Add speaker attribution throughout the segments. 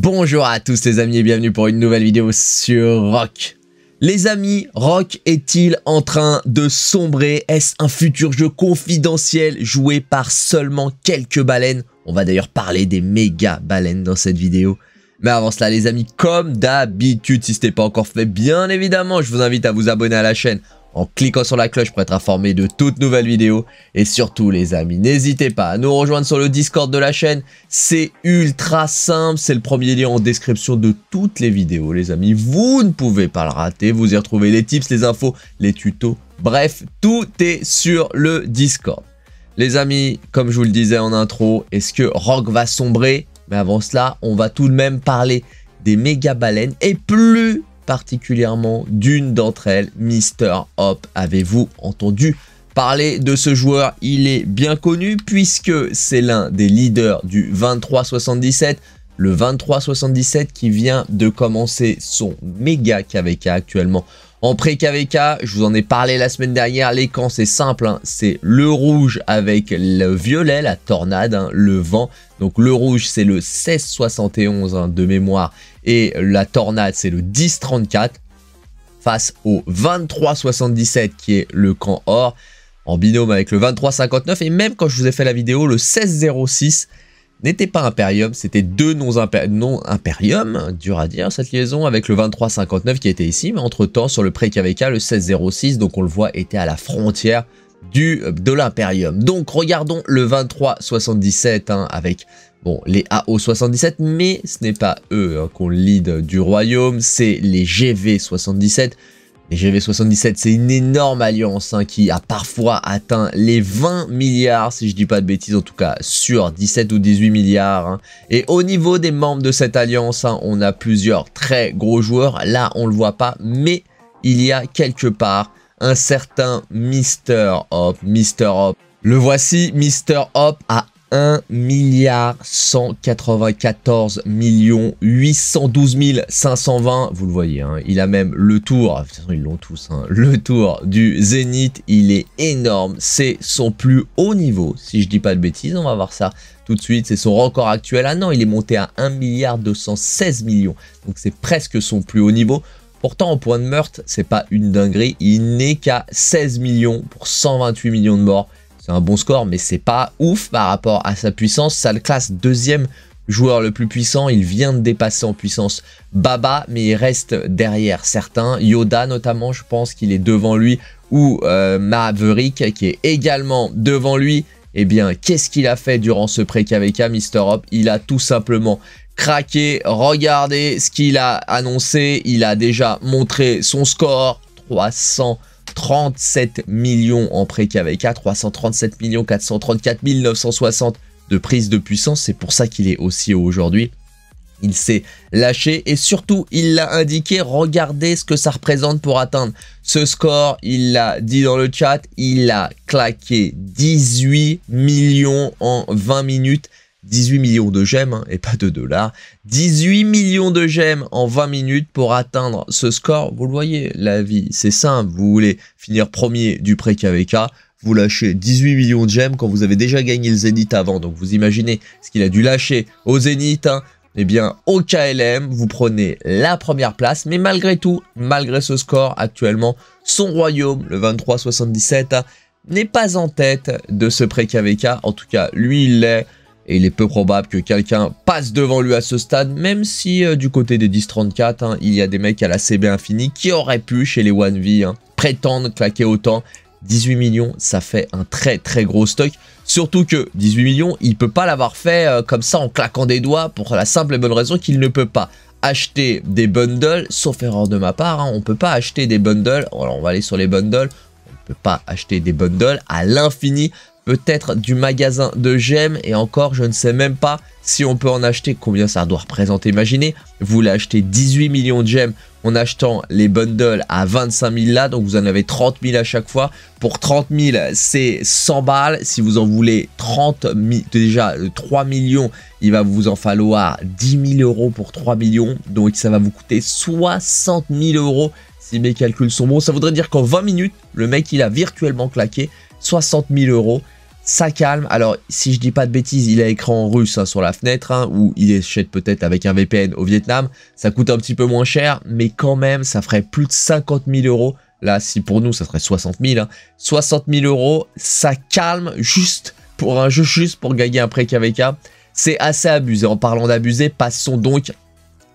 Speaker 1: Bonjour à tous les amis et bienvenue pour une nouvelle vidéo sur Rock. Les amis, Rock est-il en train de sombrer Est-ce un futur jeu confidentiel joué par seulement quelques baleines On va d'ailleurs parler des méga baleines dans cette vidéo. Mais avant cela les amis, comme d'habitude, si ce n'est pas encore fait, bien évidemment, je vous invite à vous abonner à la chaîne, en cliquant sur la cloche pour être informé de toutes nouvelles vidéos. Et surtout les amis, n'hésitez pas à nous rejoindre sur le Discord de la chaîne. C'est ultra simple, c'est le premier lien en description de toutes les vidéos les amis. Vous ne pouvez pas le rater, vous y retrouvez les tips, les infos, les tutos. Bref, tout est sur le Discord. Les amis, comme je vous le disais en intro, est-ce que Rock va sombrer Mais avant cela, on va tout de même parler des méga baleines et plus particulièrement d'une d'entre elles, Mister Hop. Avez-vous entendu parler de ce joueur Il est bien connu puisque c'est l'un des leaders du 2377. Le 2377 qui vient de commencer son méga KVK actuellement. En pré-KVK, je vous en ai parlé la semaine dernière, les camps c'est simple, hein, c'est le rouge avec le violet, la tornade, hein, le vent. Donc le rouge c'est le 1671 hein, de mémoire et la Tornade, c'est le 10-34 face au 23-77 qui est le camp or en binôme avec le 23-59 et même quand je vous ai fait la vidéo, le 16-06 n'était pas Imperium, c'était deux non-Imperium, non -imperium, hein, dur à dire cette liaison, avec le 23-59 qui était ici, mais entre-temps sur le pré-KVK, le 16-06, donc on le voit, était à la frontière du, euh, de l'Imperium. Donc regardons le 23-77 hein, avec Bon, les AO77, mais ce n'est pas eux hein, qu'on lead du royaume, c'est les GV77. Les GV77, c'est une énorme alliance hein, qui a parfois atteint les 20 milliards, si je ne dis pas de bêtises, en tout cas sur 17 ou 18 milliards. Hein. Et au niveau des membres de cette alliance, on a plusieurs très gros joueurs. Là, on le voit pas, mais il y a quelque part un certain Mr. Hop. Mr. Hop. Le voici, Mr. Hop a 1 milliard 194 millions 812 520. Vous le voyez, hein, il a même le tour. De toute façon, ils l'ont tous. Hein, le tour du Zénith, il est énorme. C'est son plus haut niveau, si je dis pas de bêtises. On va voir ça tout de suite. C'est son record actuel. Ah non, il est monté à 1 milliard 216 millions. Donc c'est presque son plus haut niveau. Pourtant, au point de meurtre, c'est pas une dinguerie. Il n'est qu'à 16 millions pour 128 millions de morts c'est un bon score, mais c'est pas ouf par rapport à sa puissance. Ça le classe deuxième joueur le plus puissant. Il vient de dépasser en puissance Baba, mais il reste derrière certains. Yoda notamment, je pense qu'il est devant lui, ou euh, Maverick qui est également devant lui. Eh bien, qu'est-ce qu'il a fait durant ce pré-KVK, Mr. Hop Il a tout simplement craqué. Regardez ce qu'il a annoncé. Il a déjà montré son score 300. 37 millions en pré KVK, 337 millions 434 960 de prise de puissance, c'est pour ça qu'il est aussi haut aujourd'hui. Il s'est lâché et surtout il l'a indiqué, regardez ce que ça représente pour atteindre ce score, il l'a dit dans le chat, il a claqué 18 millions en 20 minutes, 18 millions de gemmes hein, et pas de dollars. 18 millions de gemmes en 20 minutes pour atteindre ce score. Vous le voyez, la vie, c'est simple. Vous voulez finir premier du pré-KVK, vous lâchez 18 millions de gemmes quand vous avez déjà gagné le Zénith avant. Donc vous imaginez ce qu'il a dû lâcher au Zénith. et hein. Eh bien, au KLM, vous prenez la première place. Mais malgré tout, malgré ce score, actuellement, son royaume, le 2377 hein, n'est pas en tête de ce pré-KVK. En tout cas, lui, il l'est et il est peu probable que quelqu'un passe devant lui à ce stade, même si euh, du côté des 10-34, hein, il y a des mecs à la CB Infini qui auraient pu, chez les 1V, hein, prétendre claquer autant. 18 millions, ça fait un très très gros stock. Surtout que 18 millions, il ne peut pas l'avoir fait euh, comme ça en claquant des doigts pour la simple et bonne raison qu'il ne peut pas acheter des bundles, sauf erreur de ma part, on hein, on peut pas acheter des bundles. on va aller sur les bundles, On ne peut pas acheter des bundles à l'infini peut-être du magasin de gemmes et encore je ne sais même pas si on peut en acheter, combien ça doit représenter, imaginez, vous voulez acheter 18 millions de gemmes en achetant les bundles à 25 000 là, donc vous en avez 30 000 à chaque fois. Pour 30 000, c'est 100 balles. Si vous en voulez 30 déjà 3 euh, millions, il va vous en falloir 10 000 euros pour 3 millions, donc ça va vous coûter 60 000 euros si mes calculs sont bons. Ça voudrait dire qu'en 20 minutes, le mec il a virtuellement claqué 60 000 euros ça calme. Alors, si je dis pas de bêtises, il a écran russe hein, sur la fenêtre, hein, ou il achète peut-être avec un VPN au Vietnam. Ça coûte un petit peu moins cher, mais quand même, ça ferait plus de 50 000 euros. Là, si pour nous, ça serait 60 000. 60 000 euros, ça calme juste pour un jeu, juste pour gagner un prêt KVK. C'est assez abusé. En parlant d'abusé, passons donc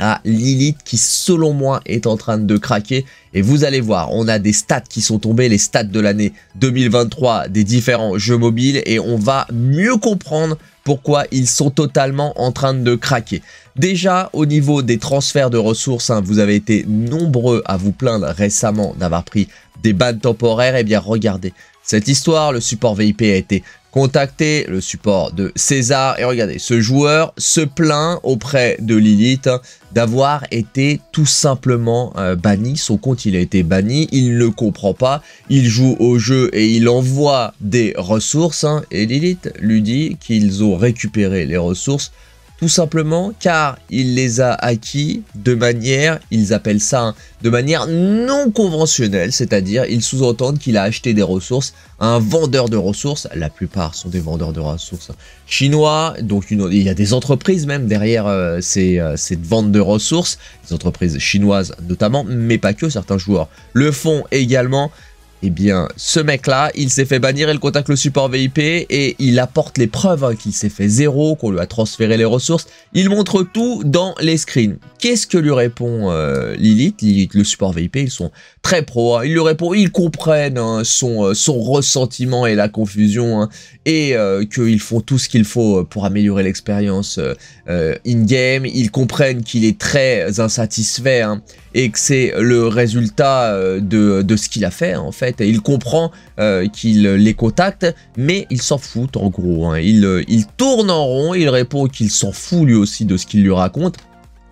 Speaker 1: à hein, Lilith qui selon moi est en train de craquer et vous allez voir, on a des stats qui sont tombés les stats de l'année 2023 des différents jeux mobiles et on va mieux comprendre pourquoi ils sont totalement en train de craquer. Déjà, au niveau des transferts de ressources, hein, vous avez été nombreux à vous plaindre récemment d'avoir pris des bannes temporaires, et eh bien regardez, cette histoire, le support VIP a été contacter le support de César. Et regardez, ce joueur se plaint auprès de Lilith d'avoir été tout simplement euh, banni. Son compte, il a été banni. Il ne le comprend pas. Il joue au jeu et il envoie des ressources. Hein, et Lilith lui dit qu'ils ont récupéré les ressources tout simplement car il les a acquis de manière, ils appellent ça hein, de manière non conventionnelle, c'est-à-dire ils sous-entendent qu'il a acheté des ressources à un vendeur de ressources, la plupart sont des vendeurs de ressources hein, chinois, donc il y a des entreprises même derrière euh, ces, euh, cette vente de ressources, des entreprises chinoises notamment, mais pas que certains joueurs le font également, eh bien, ce mec-là, il s'est fait bannir et le contacte le support VIP et il apporte les preuves hein, qu'il s'est fait zéro, qu'on lui a transféré les ressources. Il montre tout dans les screens. Qu'est-ce que lui répond euh, Lilith Lilith, le support VIP, ils sont très pro. Ils hein. Il lui répond, ils comprennent hein, euh, son, ressentiment et la confusion et euh, qu'ils font tout ce qu'il faut pour améliorer l'expérience in-game. Ils comprennent qu'il est très insatisfait et que c'est le résultat euh, de, ce qu'il a fait en fait. il comprend euh, qu'il les contacte, mais il s'en fout en gros. Hein. Il, euh, il tourne en rond, il répond qu'il s'en fout lui aussi de ce qu'il lui raconte.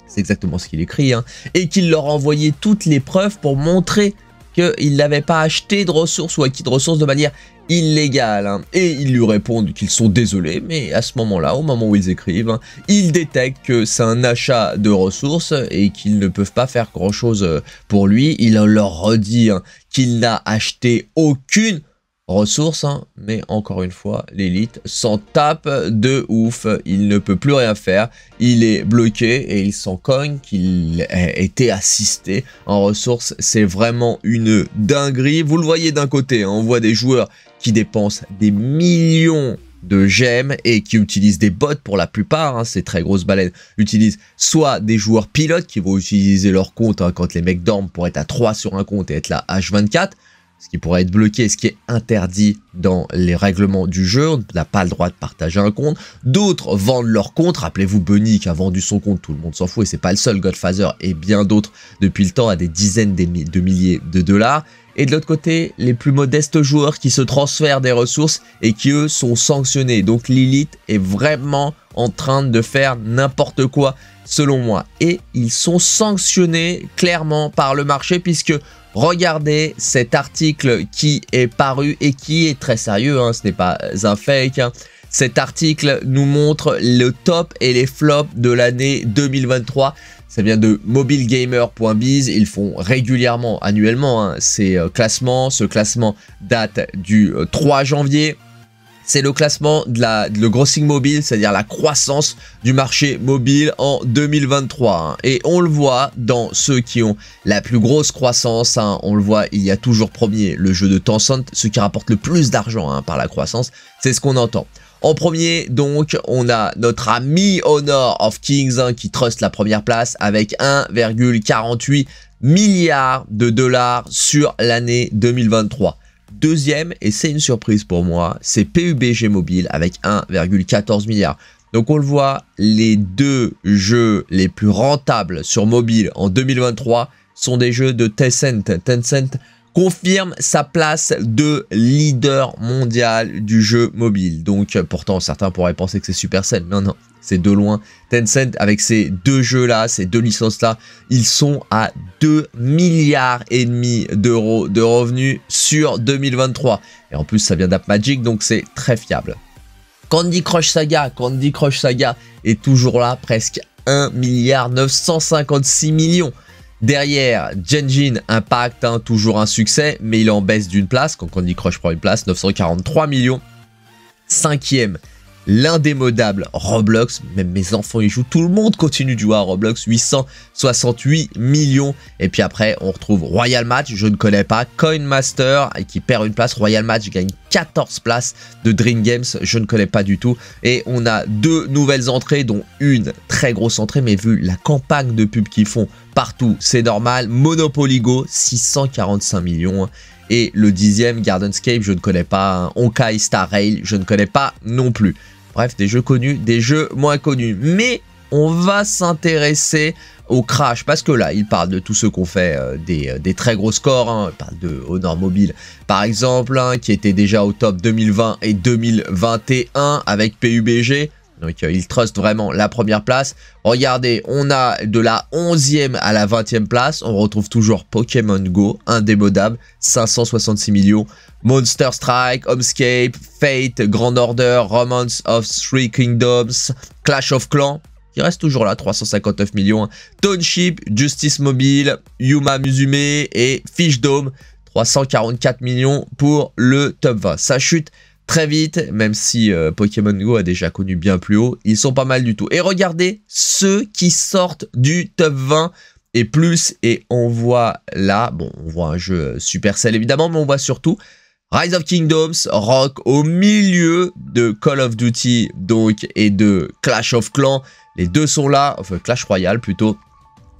Speaker 1: C'est exactement ce qu'il écrit. Hein. Et qu'il leur a envoyé toutes les preuves pour montrer qu'il n'avait pas acheté de ressources ou acquis de ressources de manière illégale. Hein. Et ils lui répondent qu'ils sont désolés, mais à ce moment-là, au moment où ils écrivent, hein, ils détectent que c'est un achat de ressources et qu'ils ne peuvent pas faire grand-chose euh, pour lui. Il leur redit hein, qu'il n'a acheté aucune ressources, hein, mais encore une fois, l'élite s'en tape de ouf, il ne peut plus rien faire, il est bloqué et il s'en cogne qu'il ait été assisté en ressources, c'est vraiment une dinguerie, vous le voyez d'un côté, hein, on voit des joueurs qui dépensent des millions de gemmes et qui utilisent des bots pour la plupart, C'est hein, ces très grosses baleines utilisent soit des joueurs pilotes qui vont utiliser leur compte quand les mecs dorment pour être à 3 sur un compte et être là H24, ce qui pourrait être bloqué, ce qui est interdit dans les règlements du jeu, on n'a pas le droit de partager un compte. D'autres vendent leur compte, rappelez-vous Bunny qui a vendu son compte, tout le monde s'en fout et c'est pas le seul, Godfather et bien d'autres depuis le temps à des dizaines de milliers de dollars. Et de l'autre côté, les plus modestes joueurs qui se transfèrent des ressources et qui eux sont sanctionnés. Donc Lilith est vraiment en train de faire n'importe quoi selon moi. Et ils sont sanctionnés clairement par le marché puisque Regardez cet article qui est paru et qui est très sérieux, hein, ce n'est pas un fake. Hein. Cet article nous montre le top et les flops de l'année 2023. Ça vient de mobilegamer.biz. Ils font régulièrement, annuellement, hein, ces euh, classements. Ce classement date du 3 euh, janvier c'est le classement de la le grossing mobile, c'est-à-dire la croissance du marché mobile en 2023. Hein. Et on le voit dans ceux qui ont la plus grosse croissance, hein. on le voit, il y a toujours premier le jeu de Tencent, ce qui rapporte le plus d'argent hein, par la croissance, c'est ce qu'on entend. En premier, donc, on a notre ami Honor of Kings qui truste la première place avec 1,48 milliard de dollars sur l'année 2023. Deuxième, et c'est une surprise pour moi, c'est PUBG Mobile avec 1,14 milliard. Donc on le voit, les deux jeux les plus rentables sur mobile en 2023 sont des jeux de Tencent. Tencent confirme sa place de leader mondial du jeu mobile. Donc euh, pourtant certains pourraient penser que c'est super Supercell, non non, c'est de loin. Tencent avec ces deux jeux là, ces deux licences là, ils sont à 2 milliards et demi d'euros de revenus sur 2023. Et en plus ça vient d'AppMagic donc c'est très fiable. Candy Crush Saga, Candy Crush Saga est toujours là presque 1 milliard 956 millions Derrière, Genjin Impact, hein, toujours un succès, mais il en baisse d'une place. Quand on dit Crush prend une place, 943 millions. Cinquième, l'indémodable Roblox. Même mes enfants y jouent, tout le monde continue de jouer à Roblox. 868 millions. Et puis après, on retrouve Royal Match, je ne connais pas, Coin Master, qui perd une place. Royal Match gagne 14 places de Dream Games, je ne connais pas du tout. Et on a deux nouvelles entrées, dont une très grosse entrée, mais vu la campagne de pub qu'ils font partout, c'est normal. Monopoly Go, 645 millions. Et le dixième, Gardenscape, je ne connais pas. Onkai Star Rail, je ne connais pas non plus. Bref, des jeux connus, des jeux moins connus. Mais on va s'intéresser au crash, parce que là, il parle de tous ceux qu'on fait euh, euh, des, très gros scores, hein. parle de Honor Mobile par exemple, hein, qui était déjà au top 2020 et 2021 avec PUBG, donc euh, il trust vraiment la première place. Regardez, on a de la 11e à la 20e place, on retrouve toujours Pokémon Go, indémodable, 566 millions, Monster Strike, Homescape, Fate, Grand Order, Romance of Three Kingdoms, Clash of Clans, il reste toujours là, 359 millions. Township, Justice Mobile, Yuma Musume et Fish Dome, 344 millions pour le top 20. Ça chute très vite, même si euh, Pokémon Go a déjà connu bien plus haut, ils sont pas mal du tout. Et regardez ceux qui sortent du top 20 et plus, et on voit là, bon, on voit un jeu euh, Supercell évidemment, mais on voit surtout Rise of Kingdoms rock au milieu de Call of Duty donc et de Clash of Clans. Les deux sont là, enfin Clash Royale plutôt.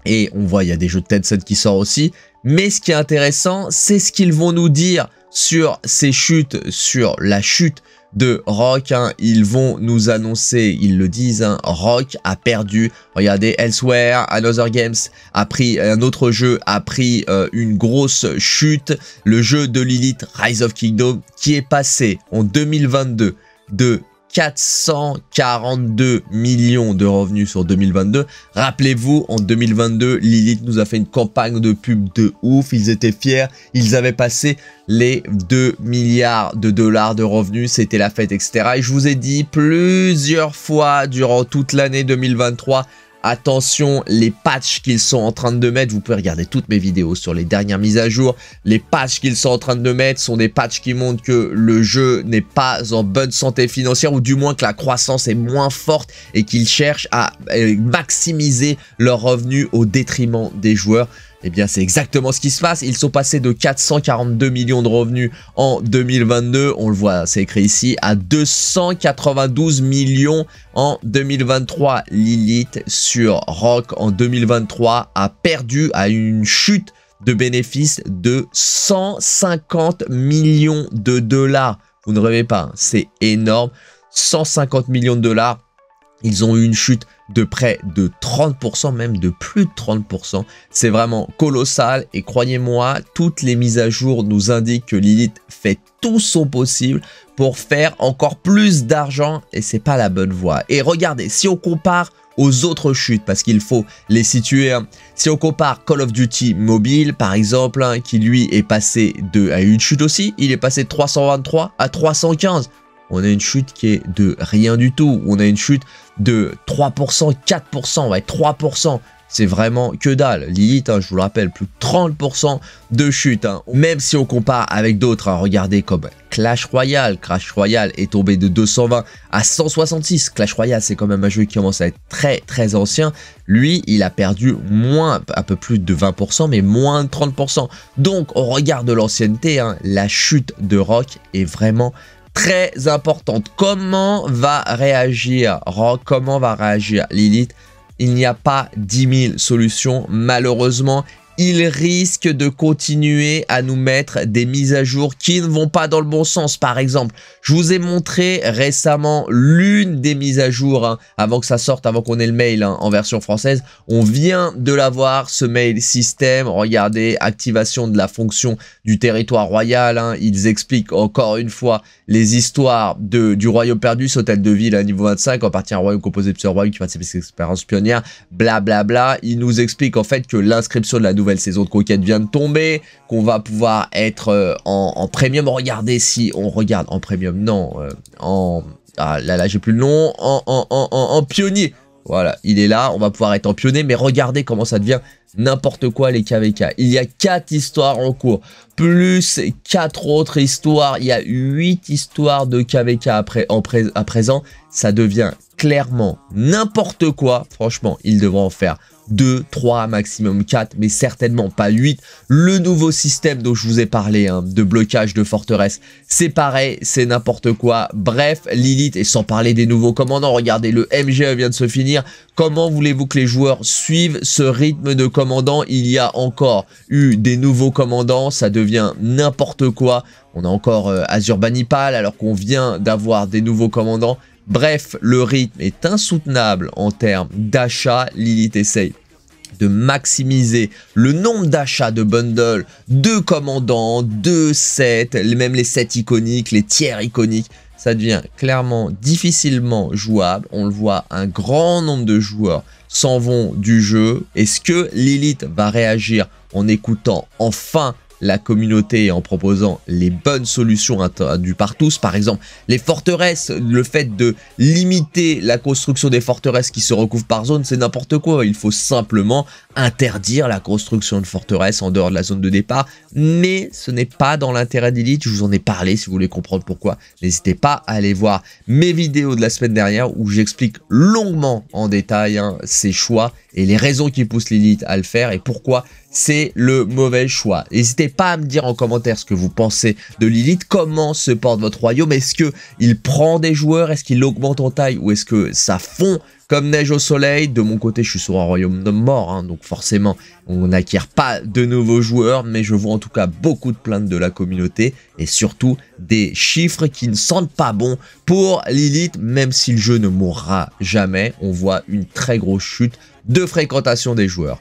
Speaker 1: Et on voit, il y a des jeux de Tencent qui sort aussi. Mais ce qui est intéressant, c'est ce qu'ils vont nous dire sur ces chutes, sur la chute de Rock. Hein. Ils vont nous annoncer, ils le disent, hein, Rock a perdu. Regardez, Elsewhere, Another Games a pris, un autre jeu a pris euh, une grosse chute. Le jeu de Lilith, Rise of Kingdom, qui est passé en 2022 de 442 millions de revenus sur 2022. Rappelez-vous, en 2022, Lilith nous a fait une campagne de pub de ouf. Ils étaient fiers. Ils avaient passé les 2 milliards de dollars de revenus. C'était la fête, etc. Et je vous ai dit plusieurs fois durant toute l'année 2023 Attention, les patchs qu'ils sont en train de mettre, vous pouvez regarder toutes mes vidéos sur les dernières mises à jour. Les patchs qu'ils sont en train de mettre sont des patchs qui montrent que le jeu n'est pas en bonne santé financière ou du moins que la croissance est moins forte et qu'ils cherchent à euh, maximiser leurs revenus au détriment des joueurs. Eh bien, c'est exactement ce qui se passe. Ils sont passés de 442 millions de revenus en 2022, on le voit, c'est écrit ici, à 292 millions en 2023. Lilith sur Rock en 2023 a perdu à une chute de bénéfices de 150 millions de dollars. Vous ne rêvez pas, hein. c'est énorme. 150 millions de dollars ils ont eu une chute de près de 30%, même de plus de 30%. C'est vraiment colossal et croyez-moi, toutes les mises à jour nous indiquent que Lilith fait tout son possible pour faire encore plus d'argent et c'est pas la bonne voie. Et regardez, si on compare aux autres chutes, parce qu'il faut les situer, hein. si on compare Call of Duty Mobile par exemple, hein, qui lui est passé de, à une chute aussi, il est passé de 323 à 315 on a une chute qui est de rien du tout. On a une chute de 3%, 4%, être 3%. C'est vraiment que dalle. Lilith, hein, je vous le rappelle, plus de 30% de chute. Hein. Même si on compare avec d'autres, hein, regardez comme Clash Royale. Clash Royale est tombé de 220 à 166. Clash Royale, c'est quand même un jeu qui commence à être très très ancien. Lui, il a perdu moins, un peu plus de 20%, mais moins de 30%. Donc, au regard de l'ancienneté, la chute de Rock est vraiment très importante. Comment va réagir Rock Comment va réagir Lilith il n'y a pas 10 000 solutions. Malheureusement, il risque de continuer à nous mettre des mises à jour qui ne vont pas dans le bon sens. Par exemple, je vous ai montré récemment l'une des mises à jour, hein, avant que ça sorte, avant qu'on ait le mail hein, en version française. On vient de l'avoir, ce mail système. Regardez, activation de la fonction du territoire royal. Hein. Ils expliquent encore une fois les histoires de, du royaume perdu, ce hôtel de ville à niveau 25, en partie un royaume composé de ce royaume qui participe à ses expériences pionnières, blablabla. Bla, bla. Ils nous expliquent en fait que l'inscription de la nouvelle nouvelle saison de Conquête vient de tomber, qu'on va pouvoir être euh, en, premium. Regardez si on regarde en premium, non, euh, en... Ah, là là, j'ai plus le nom, en, en, pionnier. Voilà, il est là, on va pouvoir être en pionnier, mais regardez comment ça devient n'importe quoi les KVK. Il y a quatre histoires en cours, plus quatre autres histoires, il y a huit histoires de KVK après, en à présent. Ça devient clairement n'importe quoi, franchement, ils devront en faire 2, 3, maximum 4, mais certainement pas 8. Le nouveau système dont je vous ai parlé, hein, de blocage de forteresse, c'est pareil, c'est n'importe quoi. Bref, Lilith, et sans parler des nouveaux commandants, regardez, le MGE vient de se finir. Comment voulez-vous que les joueurs suivent ce rythme de commandant Il y a encore eu des nouveaux commandants, ça devient n'importe quoi. On a encore euh, Azurbanipal alors qu'on vient d'avoir des nouveaux commandants. Bref, le rythme est insoutenable en termes d'achat. Lilith essaye de maximiser le nombre d'achats de bundles, de commandants, de sets, même les sets iconiques, les tiers iconiques. Ça devient clairement difficilement jouable. On le voit, un grand nombre de joueurs s'en vont du jeu. Est-ce que Lilith va réagir en écoutant enfin la communauté en proposant les bonnes solutions du par tous, par exemple les forteresses, le fait de limiter la construction des forteresses qui se recouvrent par zone, c'est n'importe quoi. Il faut simplement interdire la construction de forteresses en dehors de la zone de départ, mais ce n'est pas dans l'intérêt d'Elite. Je vous en ai parlé si vous voulez comprendre pourquoi. N'hésitez pas à aller voir mes vidéos de la semaine dernière où j'explique longuement en détail hein, ces choix et les raisons qui poussent l'élite à le faire et pourquoi c'est le mauvais choix. N'hésitez pas à me dire en commentaire ce que vous pensez de Lilith, comment se porte votre royaume, est-ce qu'il prend des joueurs, est-ce qu'il augmente en taille ou est-ce que ça fond comme neige au soleil. De mon côté, je suis sur un royaume de mort, hein, donc forcément, on n'acquiert pas de nouveaux joueurs, mais je vois en tout cas beaucoup de plaintes de la communauté et surtout des chiffres qui ne sentent pas bon pour Lilith, même si le jeu ne mourra jamais. On voit une très grosse chute de fréquentation des joueurs.